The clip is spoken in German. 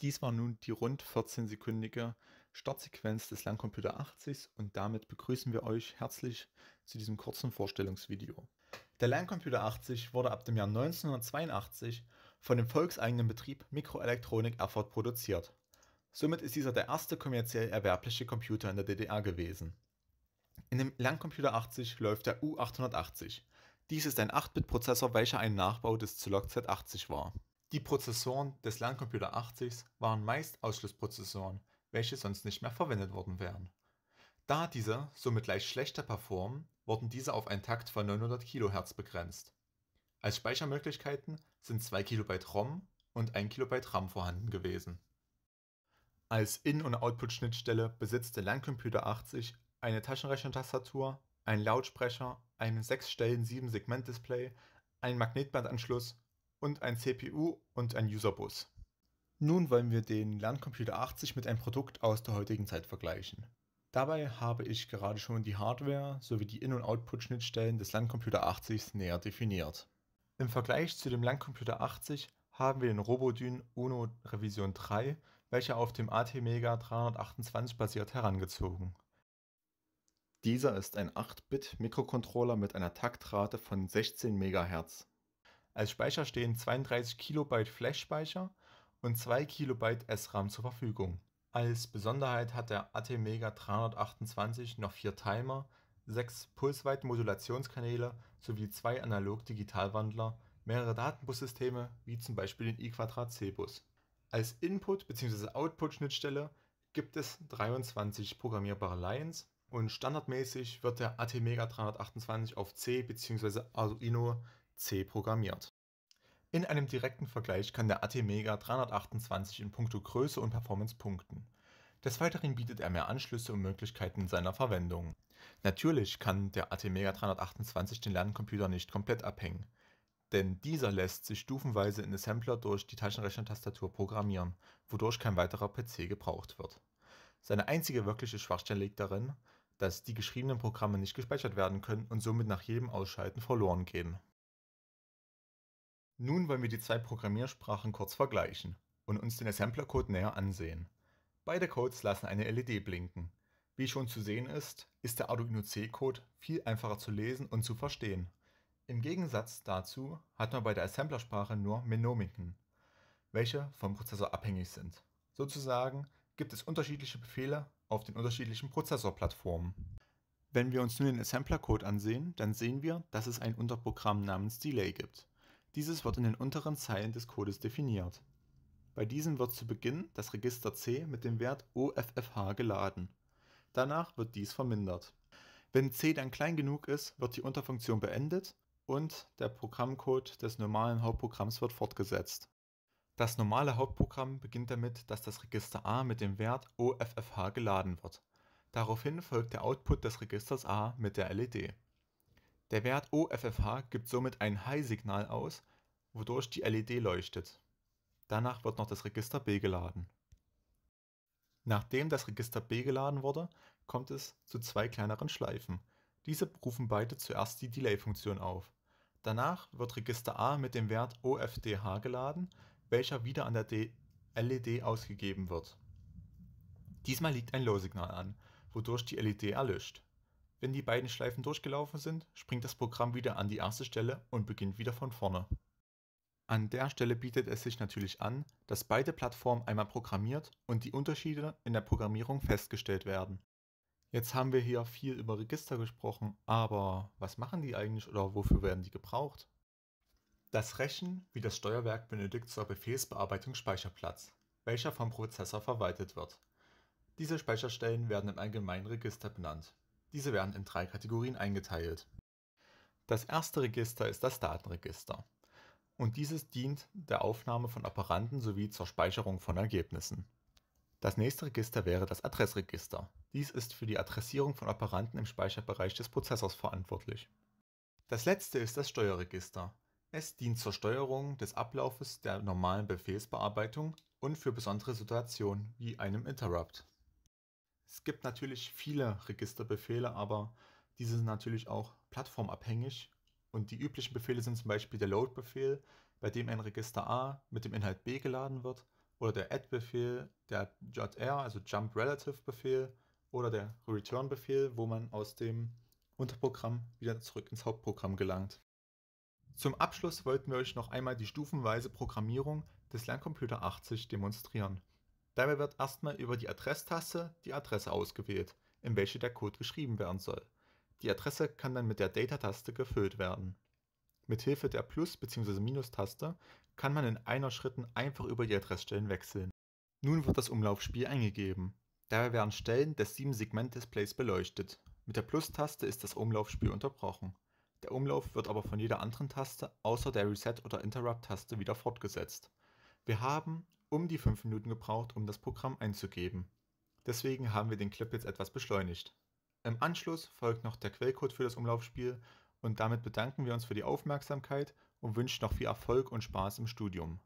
Dies war nun die rund 14-sekündige Startsequenz des Langcomputer 80 und damit begrüßen wir euch herzlich zu diesem kurzen Vorstellungsvideo. Der Lerncomputer 80 wurde ab dem Jahr 1982 von dem volkseigenen Betrieb Mikroelektronik Erfurt produziert. Somit ist dieser der erste kommerziell erwerbliche Computer in der DDR gewesen. In dem Lerncomputer 80 läuft der U880. Dies ist ein 8-Bit-Prozessor, welcher ein Nachbau des Zilog Z80 war. Die Prozessoren des Lerncomputer 80 waren meist Ausschlussprozessoren, welche sonst nicht mehr verwendet worden wären. Da diese somit leicht schlechter performen, wurden diese auf einen Takt von 900 kHz begrenzt. Als Speichermöglichkeiten sind 2 KB ROM und 1 KB RAM vorhanden gewesen. Als In- und Output-Schnittstelle besitzt der Lerncomputer 80 eine Taschenrechner-Tastatur, einen Lautsprecher, ein 6-Stellen-7-Segment-Display, einen Magnetbandanschluss und ein CPU und ein Userbus. Nun wollen wir den Lerncomputer 80 mit einem Produkt aus der heutigen Zeit vergleichen. Dabei habe ich gerade schon die Hardware sowie die In- und Output-Schnittstellen des Landcomputer 80 näher definiert. Im Vergleich zu dem Landcomputer 80 haben wir den Robodyn Uno Revision 3, welcher auf dem AT Mega 328 basiert, herangezogen. Dieser ist ein 8-Bit-Mikrocontroller mit einer Taktrate von 16 MHz. Als Speicher stehen 32 KB Flash-Speicher und 2 KB SRAM zur Verfügung. Als Besonderheit hat der ATmega 328 noch vier Timer, sechs Pulsweitenmodulationskanäle sowie zwei analog digitalwandler mehrere Datenbussysteme wie zum Beispiel den i2c-Bus. Als Input- bzw. Output-Schnittstelle gibt es 23 programmierbare Lines und standardmäßig wird der ATmega 328 auf C bzw. Arduino C programmiert. In einem direkten Vergleich kann der ATmega 328 in puncto Größe und Performance punkten. Des Weiteren bietet er mehr Anschlüsse und Möglichkeiten seiner Verwendung. Natürlich kann der ATmega 328 den Lerncomputer nicht komplett abhängen, denn dieser lässt sich stufenweise in Assembler durch die Taschenrechnertastatur programmieren, wodurch kein weiterer PC gebraucht wird. Seine einzige wirkliche Schwachstelle liegt darin, dass die geschriebenen Programme nicht gespeichert werden können und somit nach jedem Ausschalten verloren gehen. Nun wollen wir die zwei Programmiersprachen kurz vergleichen und uns den Assembler-Code näher ansehen. Beide Codes lassen eine LED blinken. Wie schon zu sehen ist, ist der Arduino C-Code viel einfacher zu lesen und zu verstehen. Im Gegensatz dazu hat man bei der Assemblersprache nur Menomiken, welche vom Prozessor abhängig sind. Sozusagen gibt es unterschiedliche Befehle auf den unterschiedlichen Prozessorplattformen. Wenn wir uns nun den Assembler-Code ansehen, dann sehen wir, dass es ein Unterprogramm namens Delay gibt. Dieses wird in den unteren Zeilen des Codes definiert. Bei diesem wird zu Beginn das Register C mit dem Wert OFFH geladen. Danach wird dies vermindert. Wenn C dann klein genug ist, wird die Unterfunktion beendet und der Programmcode des normalen Hauptprogramms wird fortgesetzt. Das normale Hauptprogramm beginnt damit, dass das Register A mit dem Wert OFFH geladen wird. Daraufhin folgt der Output des Registers A mit der LED. Der Wert OFFH gibt somit ein High-Signal aus, wodurch die LED leuchtet. Danach wird noch das Register B geladen. Nachdem das Register B geladen wurde, kommt es zu zwei kleineren Schleifen. Diese rufen beide zuerst die Delay-Funktion auf. Danach wird Register A mit dem Wert OFDH geladen, welcher wieder an der D LED ausgegeben wird. Diesmal liegt ein Low-Signal an, wodurch die LED erlischt. Wenn die beiden Schleifen durchgelaufen sind, springt das Programm wieder an die erste Stelle und beginnt wieder von vorne. An der Stelle bietet es sich natürlich an, dass beide Plattformen einmal programmiert und die Unterschiede in der Programmierung festgestellt werden. Jetzt haben wir hier viel über Register gesprochen, aber was machen die eigentlich oder wofür werden die gebraucht? Das Rechen wie das Steuerwerk benötigt zur Befehlsbearbeitung Speicherplatz, welcher vom Prozessor verwaltet wird. Diese Speicherstellen werden im Allgemeinen Register benannt. Diese werden in drei Kategorien eingeteilt. Das erste Register ist das Datenregister und dieses dient der Aufnahme von Operanden sowie zur Speicherung von Ergebnissen. Das nächste Register wäre das Adressregister. Dies ist für die Adressierung von Operanden im Speicherbereich des Prozessors verantwortlich. Das letzte ist das Steuerregister. Es dient zur Steuerung des Ablaufes der normalen Befehlsbearbeitung und für besondere Situationen wie einem Interrupt. Es gibt natürlich viele Registerbefehle, aber diese sind natürlich auch plattformabhängig. Und die üblichen Befehle sind zum Beispiel der Load-Befehl, bei dem ein Register A mit dem Inhalt B geladen wird, oder der Add-Befehl, der JR, also Jump Relative-Befehl, oder der Return-Befehl, wo man aus dem Unterprogramm wieder zurück ins Hauptprogramm gelangt. Zum Abschluss wollten wir euch noch einmal die stufenweise Programmierung des Lerncomputer 80 demonstrieren. Dabei wird erstmal über die Adresstaste die Adresse ausgewählt, in welche der Code geschrieben werden soll. Die Adresse kann dann mit der Data-Taste gefüllt werden. Mit Hilfe der Plus- bzw. Minus-Taste kann man in einer Schritten einfach über die Adressstellen wechseln. Nun wird das Umlaufspiel eingegeben. Dabei werden Stellen des 7-Segment-Displays beleuchtet. Mit der Plus-Taste ist das Umlaufspiel unterbrochen. Der Umlauf wird aber von jeder anderen Taste außer der Reset- oder Interrupt-Taste wieder fortgesetzt. Wir haben um die 5 Minuten gebraucht, um das Programm einzugeben. Deswegen haben wir den Clip jetzt etwas beschleunigt. Im Anschluss folgt noch der Quellcode für das Umlaufspiel und damit bedanken wir uns für die Aufmerksamkeit und wünschen noch viel Erfolg und Spaß im Studium.